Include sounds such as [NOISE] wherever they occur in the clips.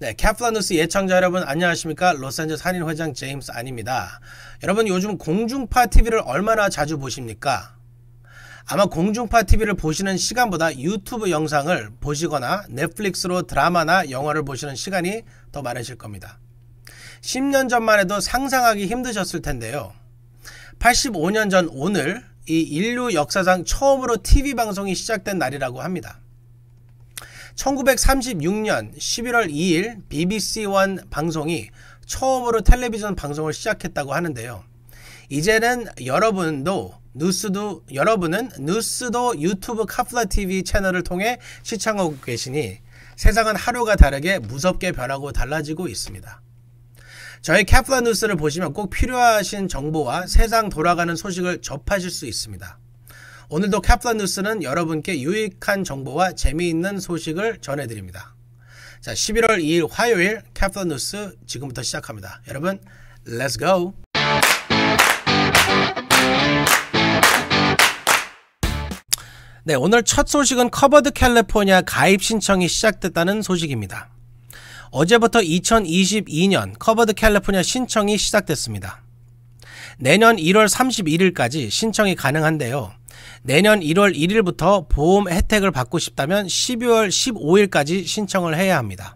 네, 캡플라뉴스 예창자 여러분 안녕하십니까? 로스앤젤스 한인 회장 제임스 아닙니다 여러분 요즘 공중파 TV를 얼마나 자주 보십니까? 아마 공중파 TV를 보시는 시간보다 유튜브 영상을 보시거나 넷플릭스로 드라마나 영화를 보시는 시간이 더 많으실 겁니다. 10년 전만 해도 상상하기 힘드셨을 텐데요. 85년 전 오늘 이 인류 역사상 처음으로 TV 방송이 시작된 날이라고 합니다. 1936년 11월 2일 BBC1 방송이 처음으로 텔레비전 방송을 시작했다고 하는데요. 이제는 여러분도 뉴스도 여러분은 뉴스도 유튜브 카플라 TV 채널을 통해 시청하고 계시니 세상은 하루가 다르게 무섭게 변하고 달라지고 있습니다. 저희 카플라 뉴스를 보시면 꼭 필요하신 정보와 세상 돌아가는 소식을 접하실 수 있습니다. 오늘도 캡플 뉴스는 여러분께 유익한 정보와 재미있는 소식을 전해드립니다. 자, 11월 2일 화요일 캡플 뉴스 지금부터 시작합니다. 여러분, let's go! 네, 오늘 첫 소식은 커버드 캘리포니아 가입 신청이 시작됐다는 소식입니다. 어제부터 2022년 커버드 캘리포니아 신청이 시작됐습니다. 내년 1월 31일까지 신청이 가능한데요. 내년 1월 1일부터 보험 혜택을 받고 싶다면 12월 15일까지 신청을 해야 합니다.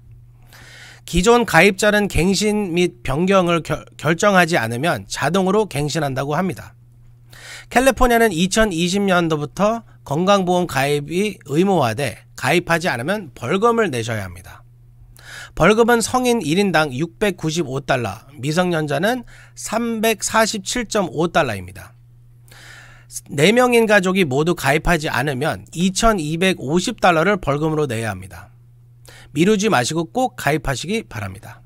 기존 가입자는 갱신 및 변경을 결, 결정하지 않으면 자동으로 갱신한다고 합니다. 캘리포니아는 2020년도부터 건강보험 가입이 의무화돼 가입하지 않으면 벌금을 내셔야 합니다. 벌금은 성인 1인당 695달러, 미성년자는 347.5달러입니다. 4명인 가족이 모두 가입하지 않으면 2,250달러를 벌금으로 내야 합니다. 미루지 마시고 꼭 가입하시기 바랍니다.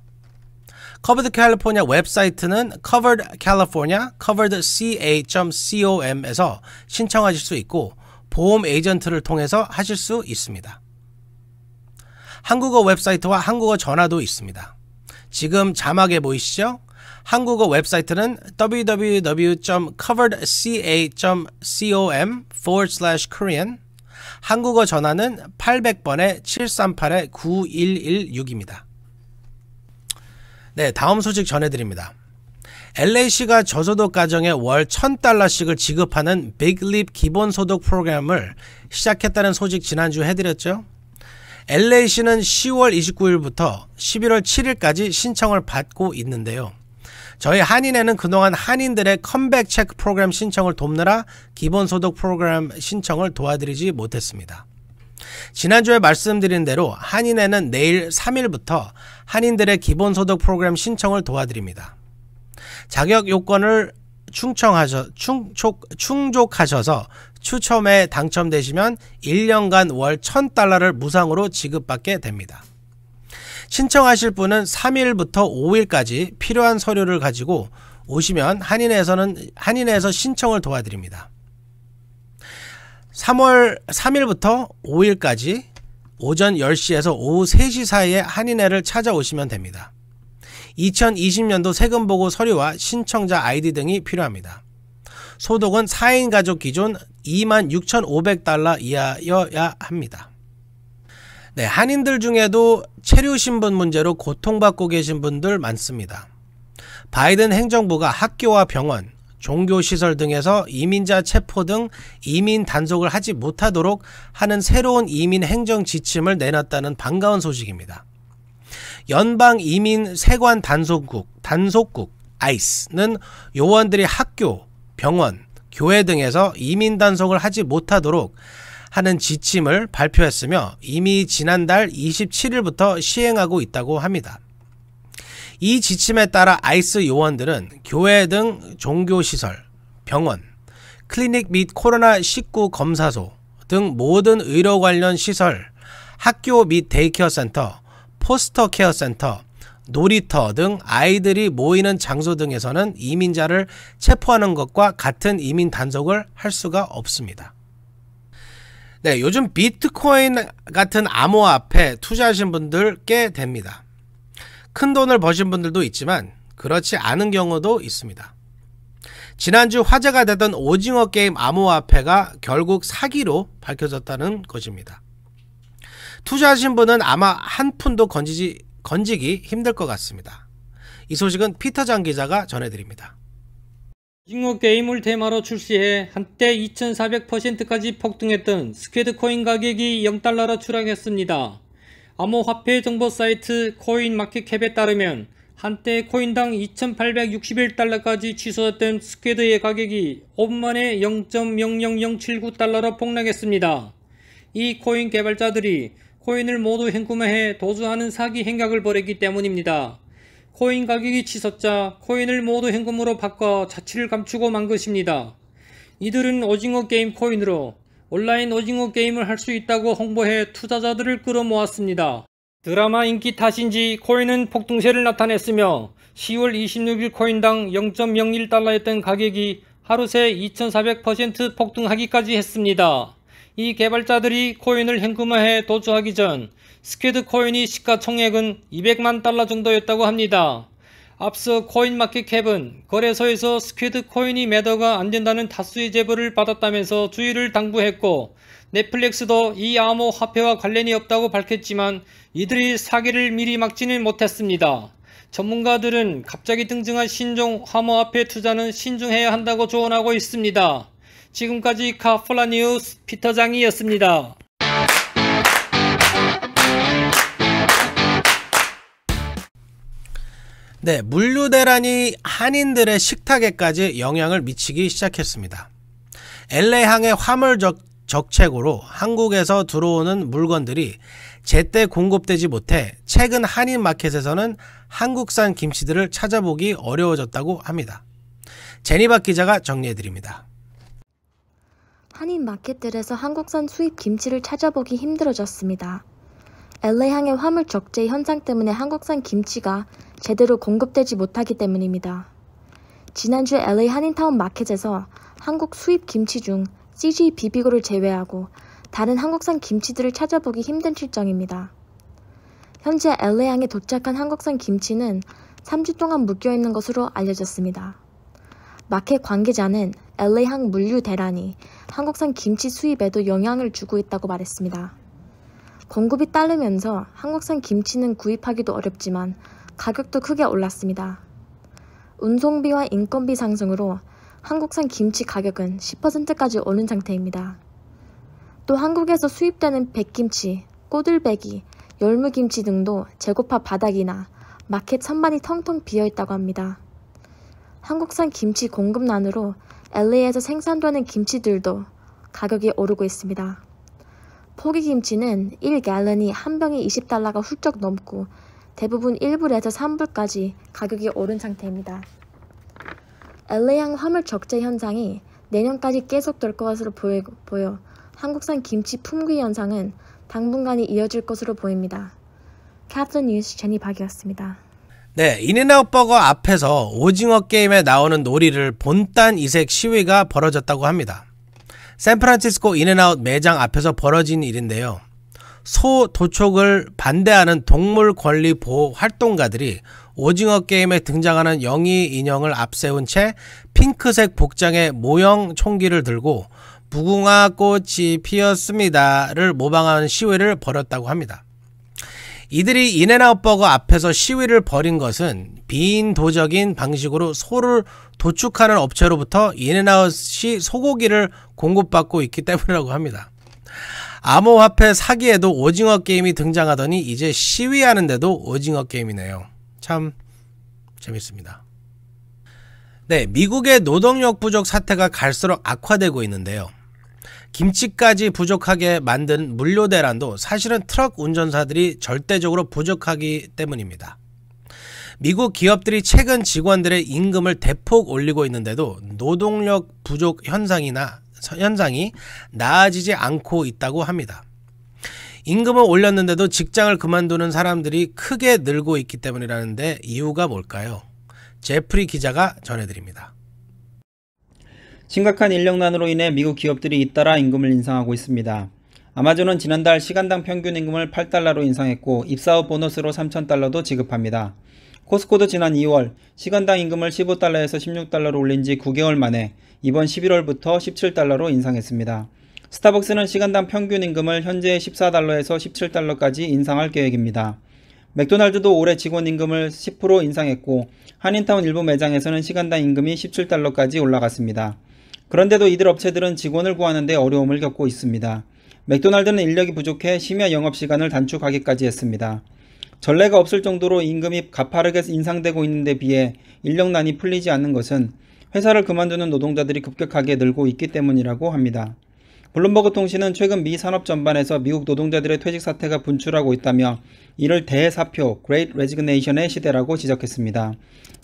커버드 캘리포니아 웹사이트는 covered california coveredca.com에서 신청하실 수 있고 보험 에이전트를 통해서 하실 수 있습니다. 한국어 웹사이트와 한국어 전화도 있습니다. 지금 자막에 보이시죠? 한국어 웹사이트는 www.coveredca.com forward slash korean 한국어 전화는 800번에 738-9116입니다. 네, 다음 소식 전해드립니다. LAC가 저소득 가정에 월 1000달러씩을 지급하는 빅립 기본소득 프로그램을 시작했다는 소식 지난주 해드렸죠? LAC는 10월 29일부터 11월 7일까지 신청을 받고 있는데요. 저희 한인회는 그동안 한인들의 컴백 체크 프로그램 신청을 돕느라 기본소득 프로그램 신청을 도와드리지 못했습니다. 지난주에 말씀드린 대로 한인회는 내일 3일부터 한인들의 기본소득 프로그램 신청을 도와드립니다. 자격 요건을 충청하셔, 충족, 충족하셔서 추첨에 당첨되시면 1년간 월 1000달러를 무상으로 지급받게 됩니다. 신청하실 분은 3일부터 5일까지 필요한 서류를 가지고 오시면 한인에서는 한인에서 신청을 도와드립니다. 3월 3일부터 5일까지 오전 10시에서 오후 3시 사이에 한인회를 찾아오시면 됩니다. 2020년도 세금 보고 서류와 신청자 아이디 등이 필요합니다. 소득은 4인 가족 기준 26,500달러 이하여야 합니다. 네, 한인들 중에도 체류 신분 문제로 고통받고 계신 분들 많습니다. 바이든 행정부가 학교와 병원, 종교시설 등에서 이민자 체포 등 이민 단속을 하지 못하도록 하는 새로운 이민 행정 지침을 내놨다는 반가운 소식입니다. 연방 이민 세관 단속국, 단속국, 아이스는 요원들이 학교, 병원, 교회 등에서 이민 단속을 하지 못하도록 하는 지침을 발표했으며 이미 지난달 27일부터 시행하고 있다고 합니다. 이 지침에 따라 아이스 요원들은 교회 등 종교시설, 병원, 클리닉 및 코로나19 검사소 등 모든 의료 관련 시설, 학교 및 데이케어 센터, 포스터 케어 센터, 놀이터 등 아이들이 모이는 장소 등에서는 이민자를 체포하는 것과 같은 이민 단속을 할 수가 없습니다. 네, 요즘 비트코인 같은 암호화폐 투자하신 분들 꽤 됩니다. 큰 돈을 버신 분들도 있지만 그렇지 않은 경우도 있습니다. 지난주 화제가 되던 오징어 게임 암호화폐가 결국 사기로 밝혀졌다는 것입니다. 투자하신 분은 아마 한 푼도 건지지, 건지기 힘들 것 같습니다. 이 소식은 피터 장 기자가 전해드립니다. 잉어 게임을 테마로 출시해 한때 2400%까지 폭등했던 스퀘드 코인 가격이 0달러로 추락했습니다. 암호화폐 정보 사이트 코인마켓캡에 따르면 한때 코인당 2861달러까지 취소됐던 스퀘드의 가격이 5분 만에 0.00079달러로 폭락했습니다. 이 코인 개발자들이 코인을 모두 현금화해 도주하는 사기 행각을 벌였기 때문입니다. 코인 가격이 치솟자 코인을 모두 현금으로 바꿔 자취를 감추고 만 것입니다. 이들은 오징어 게임 코인으로 온라인 오징어 게임을 할 수 있다고 홍보해 투자자들을 끌어모았습니다. 드라마 인기 탓인지 코인은 폭등세를 나타냈으며 10월 26일 코인당 0.01달러였던 가격이 하루 새 2400% 폭등하기까지 했습니다. 이 개발자들이 코인을 현금화해 도주하기 전 스퀴드 코인이 시가총액은 200만 달러 정도였다고 합니다. 앞서 코인마켓캡은 거래소에서 스퀴드 코인이 매도가 안된다는 다수의 제보를 받았다면서 주의를 당부했고 넷플릭스도 이 암호 화폐와 관련이 없다고 밝혔지만 이들이 사기를 미리 막지는 못했습니다. 전문가들은 갑자기 등장한 신종 화모화폐 투자는 신중해야 한다고 조언하고 있습니다. 지금까지 카폴라 뉴스 피터장이었습니다. 네, 물류대란이 한인들의 식탁에까지 영향을 미치기 시작했습니다. LA항의 화물 적, 적책으로 한국에서 들어오는 물건들이 제때 공급되지 못해 최근 한인 마켓에서는 한국산 김치들을 찾아보기 어려워졌다고 합니다. 제니박 기자가 정리해드립니다. 한인 마켓들에서 한국산 수입 김치를 찾아보기 힘들어졌습니다. 엘레항의 화물 적재 현상 때문에 한국산 김치가 제대로 공급되지 못하기 때문입니다. 지난주 LA 한인타운 마켓에서 한국 수입 김치 중 CG 비비고를 제외하고 다른 한국산 김치들을 찾아보기 힘든 실정입니다. 현재 LA항에 도착한 한국산 김치는 3주 동안 묶여 있는 것으로 알려졌습니다. 마켓 관계자는 LA항 물류 대란이 한국산 김치 수입에도 영향을 주고 있다고 말했습니다. 공급이 따르면서 한국산 김치는 구입하기도 어렵지만 가격도 크게 올랐습니다. 운송비와 인건비 상승으로 한국산 김치 가격은 10%까지 오른 상태입니다. 또 한국에서 수입되는 백김치, 꼬들배기, 열무김치 등도 재고파 바닥이나 마켓 천반이 텅텅 비어 있다고 합니다. 한국산 김치 공급난으로 LA에서 생산되는 김치들도 가격이 오르고 있습니다. 포기김치는 1갤런이 한 병에 20달러가 훌쩍 넘고 대부분 1불에서 3불까지 가격이 오른 상태입니다. LA항 화물 적재 현상이 내년까지 계속될 것으로 보여 한국산 김치 품귀 현상은 당분간이 이어질 것으로 보입니다. 캡틴 뉴스 제니 박이었습니다. 네, 인앤아웃 버거 앞에서 오징어 게임에 나오는 놀이를 본딴 이색 시위가 벌어졌다고 합니다. 샌프란시스코 인앤아웃 매장 앞에서 벌어진 일인데요. 소 도축을 반대하는 동물 권리 보호 활동가들이 오징어 게임에 등장하는 영희 인형을 앞세운 채 핑크색 복장에 모형 총기를 들고 무궁화 꽃이 피었습니다를 모방하는 시위를 벌였다고 합니다. 이들이 인앤아웃버거 앞에서 시위를 벌인 것은 비인도적인 방식으로 소를 도축하는 업체로부터 인앤아웃이 소고기를 공급받고 있기 때문이라고 합니다. 암호화폐 사기에도 오징어 게임이 등장하더니 이제 시위하는데도 오징어 게임이네요. 참 재밌습니다. 네, 미국의 노동력 부족 사태가 갈수록 악화되고 있는데요. 김치까지 부족하게 만든 물류 대란도 사실은 트럭 운전사들이 절대적으로 부족하기 때문입니다. 미국 기업들이 최근 직원들의 임금을 대폭 올리고 있는데도 노동력 부족 현상이나 현상이 나아지지 않고 있다고 합니다. 임금을 올렸는데도 직장을 그만두는 사람들이 크게 늘고 있기 때문이라는데 이유가 뭘까요? 제프리 기자가 전해드립니다. 심각한 인력난으로 인해 미국 기업들이 잇따라 임금을 인상하고 있습니다. 아마존은 지난달 시간당 평균 임금을 8달러로 인상했고 입사 후 보너스로 3,000달러도 지급합니다. 코스코도 지난 2월 시간당 임금을 15달러에서 16달러로 올린 지 9개월 만에 이번 11월부터 17달러로 인상했습니다. 스타벅스는 시간당 평균 임금을 현재 14달러에서 17달러까지 인상할 계획입니다. 맥도날드도 올해 직원 임금을 10% 인상했고 한인타운 일부 매장에서는 시간당 임금이 17달러까지 올라갔습니다. 그런데도 이들 업체들은 직원을 구하는데 어려움을 겪고 있습니다. 맥도날드는 인력이 부족해 심야 영업시간을 단축하기까지 했습니다. 전례가 없을 정도로 임금이 가파르게 인상되고 있는 데 비해 인력난이 풀리지 않는 것은 회사를 그만두는 노동자들이 급격하게 늘고 있기 때문이라고 합니다. 블룸버그 통신은 최근 미 산업 전반에서 미국 노동자들의 퇴직 사태가 분출하고 있다며 이를 대사표 Great Resignation의 시대라고 지적했습니다.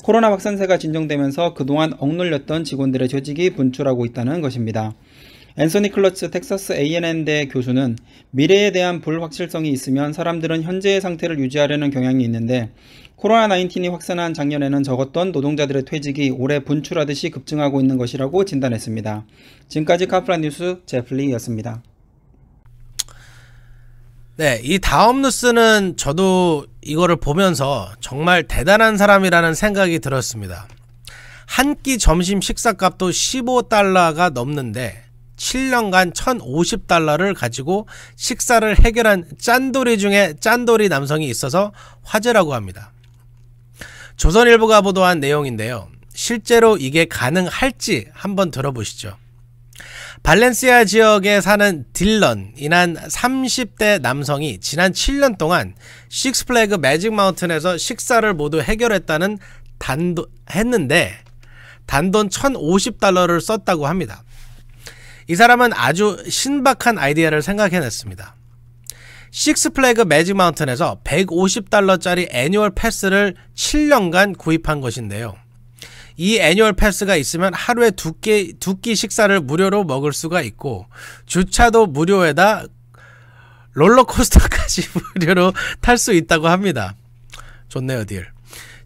코로나 확산세가 진정되면서 그동안 억눌렸던 직원들의 조직이 분출하고 있다는 것입니다. 앤서니 클러츠 텍사스 A&M대 교수는 미래에 대한 불확실성이 있으면 사람들은 현재의 상태를 유지하려는 경향이 있는데 코로나19이 확산한 작년에는 적었던 노동자들의 퇴직이 올해 분출하듯이 급증하고 있는 것이라고 진단했습니다. 지금까지 카프라 뉴스 제플리였습니다. 네, 이 다음 뉴스는 저도 이거를 보면서 정말 대단한 사람이라는 생각이 들었습니다. 한 끼 점심 식사값도 15달러가 넘는데 7년간 1,050달러를 가지고 식사를 해결한 짠돌이 중에 짠돌이 남성이 있어서 화제라고 합니다. 조선일보가 보도한 내용인데요. 실제로 이게 가능할지 한번 들어보시죠. 발렌시아 지역에 사는 딜런이란 30대 남성이 지난 7년 동안 식스플래그 매직 마운틴에서 식사를 모두 해결했다는 단도 했는데 단돈 1,050달러를 썼다고 합니다. 이 사람은 아주 신박한 아이디어를 생각해냈습니다. 식스플래그 매직 마운턴에서 150달러짜리 애니얼 패스를 7년간 구입한 것인데요. 이 애니얼 패스가 있으면 하루에 두끼두끼 식사를 무료로 먹을 수가 있고 주차도 무료에다 롤러코스터까지 [LAUGHS] 무료로 탈 수 있다고 합니다. 좋네요, 딜.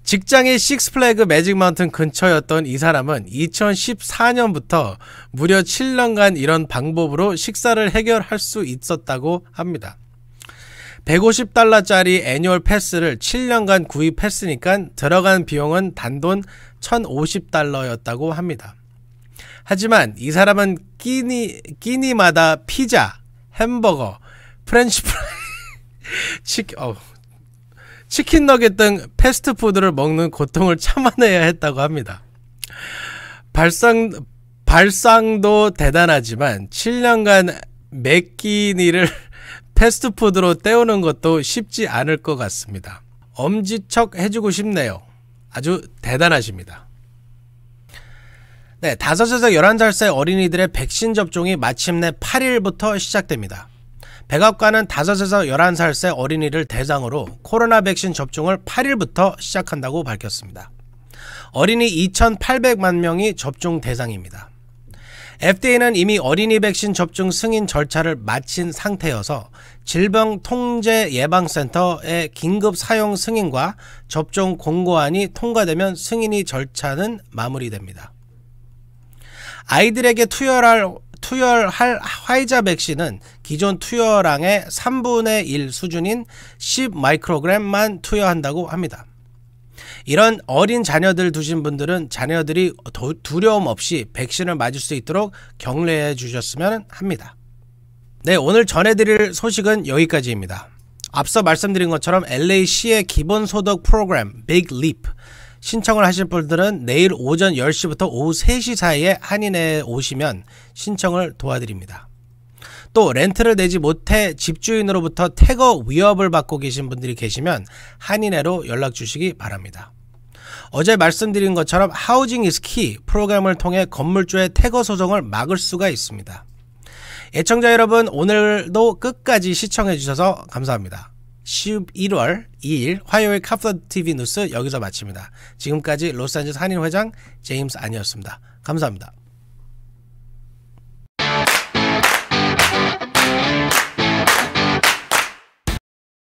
직장이 식스플래그 매직 마운튼 근처였던 이 사람은 2014년부터 무려 7년간 이런 방법으로 식사를 해결할 수 있었다고 합니다. 150달러짜리 애니얼 패스를 7년간 구입했으니까 들어간 비용은 단돈 1050달러였다고 합니다. 하지만 이 사람은 끼니, 끼니마다 피자, 햄버거, 프렌치 프라이, [LAUGHS] 치킨, 어, 치킨 너겟 등 패스트푸드를 먹는 고통을 참아내야 했다고 합니다. 발상, 발상도 대단하지만 7년간 맥끼니를 패스트푸드로 때우는 것도 쉽지 않을 것 같습니다. 엄지척 해주고 싶네요. 아주 대단하십니다. 네, 5에서 11살 어린이들의 백신 접종이 마침내 8일부터 시작됩니다. 백악관은 5에서 11살 어린이를 대상으로 코로나 백신 접종을 8일부터 시작한다고 밝혔습니다. 어린이 2,800만 명이 접종 대상입니다. FDA는 이미 어린이 백신 접종 승인 절차를 마친 상태여서 질병통제예방센터의 긴급 사용 승인과 접종 공고안이 통과되면 승인이 절차는 마무리됩니다. 아이들에게 투여할 투여할 화이자 백신은 기존 투여량의 3분의 1 수준인 10마이크로그램만 투여한다고 합니다. 이런 어린 자녀들 두신 분들은 자녀들이 두려움 없이 백신을 맞을 수 있도록 격려해 주셨으면 합니다. 네, 오늘 전해드릴 소식은 여기까지입니다. 앞서 말씀드린 것처럼 LAC의 기본소득 프로그램 Big Leap 신청을 하실 분들은 내일 오전 10시부터 오후 3시 사이에 한인회에 오시면 신청을 도와드립니다. 또 렌트를 내지 못해 집주인으로부터 태거 위협을 받고 계신 분들이 계시면 한인회로 연락 주시기 바랍니다. 어제 말씀드린 것처럼 하우징 이스키 프로그램을 통해 건물주의 태거 소송을 막을 수가 있습니다. 애청자 여러분 오늘도 끝까지 시청해 주셔서 감사합니다. 11월 2일 화요일 카프터 TV 뉴스 여기서 마칩니다. 지금까지 로스앤젤스 한인 회장 제임스 안이었습니다. 감사합니다.